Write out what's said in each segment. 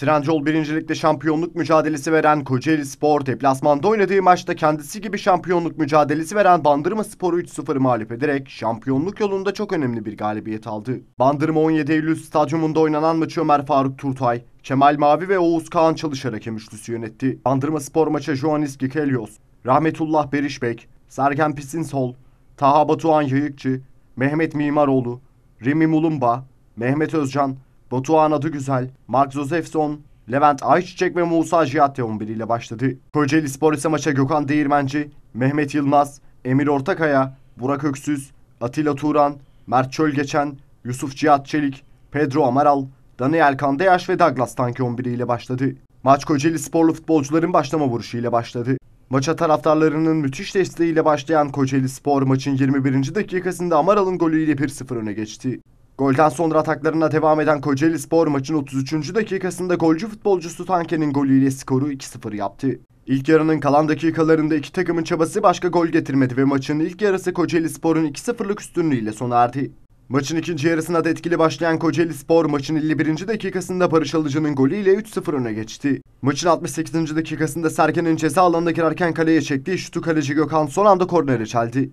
Trendyol birincilikte şampiyonluk mücadelesi veren Kocaeli Spor, deplasmanda oynadığı maçta kendisi gibi şampiyonluk mücadelesi veren Bandırma Spor'u 3-0 mağlup ederek şampiyonluk yolunda çok önemli bir galibiyet aldı. Bandırma 17 Eylül stadyumunda oynanan maçı Ömer Faruk Turtay, Kemal Mavi ve Oğuz Kağan çalışarak hakem üçlüsü yönetti. Bandırma Spor maça Joanis Gikelios, Rahmetullah Berişbek, Sergen Pisinsol, Taha Batuhan Yayıkçı, Mehmet Mimaroğlu, Remi Mulumba, Mehmet Özcan, Batuhan Adıgüzel, Mark Josefson, Levent Ayçiçek ve Musa Cihat ile başladı. Kocaeli Spor ise maça Gökhan Değirmenci, Mehmet Yılmaz, Emir Ortakaya, Burak Öksüz, Atilla Turan, Mert Çölgeçen, Yusuf Cihat Çelik, Pedro Amaral, Daniel Kandeyaş ve Douglas Tanke 11 ile başladı. Maç Kocaeli sporlu futbolcuların başlama vuruşu ile başladı. Maça taraftarlarının müthiş desteğiyle başlayan Kocaeli Spor maçın 21. dakikasında Amaral'ın golüyle 1-0 öne geçti. Golden sonra ataklarına devam eden Kocaeli Spor maçın 33. dakikasında golcü futbolcusu Tanke'nin golüyle skoru 2-0 yaptı. İlk yarının kalan dakikalarında iki takımın çabası başka gol getirmedi ve maçın ilk yarısı Kocaeli Spor'un 2-0'lık üstünlüğüyle sona erdi. Maçın ikinci yarısına da etkili başlayan Kocaeli Spor maçın 51. dakikasında Barış Alıcı'nın golüyle 3-0 öne geçti. Maçın 68. dakikasında Serken'in ceza alanına girerken kaleye çektiği şutu kaleci Gökhan son anda kornere çeldi.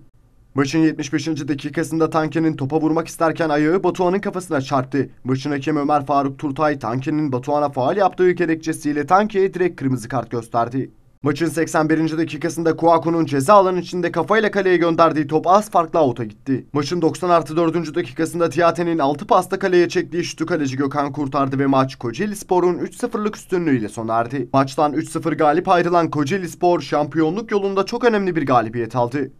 Maçın 75. dakikasında Tanke'nin topa vurmak isterken ayağı Batuhan'ın kafasına çarptı. Maçın hakemi Ömer Faruk Turtay Tanke'nin Batuhan'a faal yaptığı gerekçesiyle Tanke'ye direkt kırmızı kart gösterdi. Maçın 81. dakikasında Kuakun'un ceza alanı içinde kafayla kaleye gönderdiği top az farklı out'a gitti. Maçın 90 artı 4. dakikasında Tiyaten'in 6 pasta kaleye çektiği şutu kaleci Gökhan kurtardı ve maç Kocaeli Spor'un 3-0'lık üstünlüğüyle sona erdi. Maçtan 3-0 galip ayrılan Kocaeli Spor şampiyonluk yolunda çok önemli bir galibiyet aldı.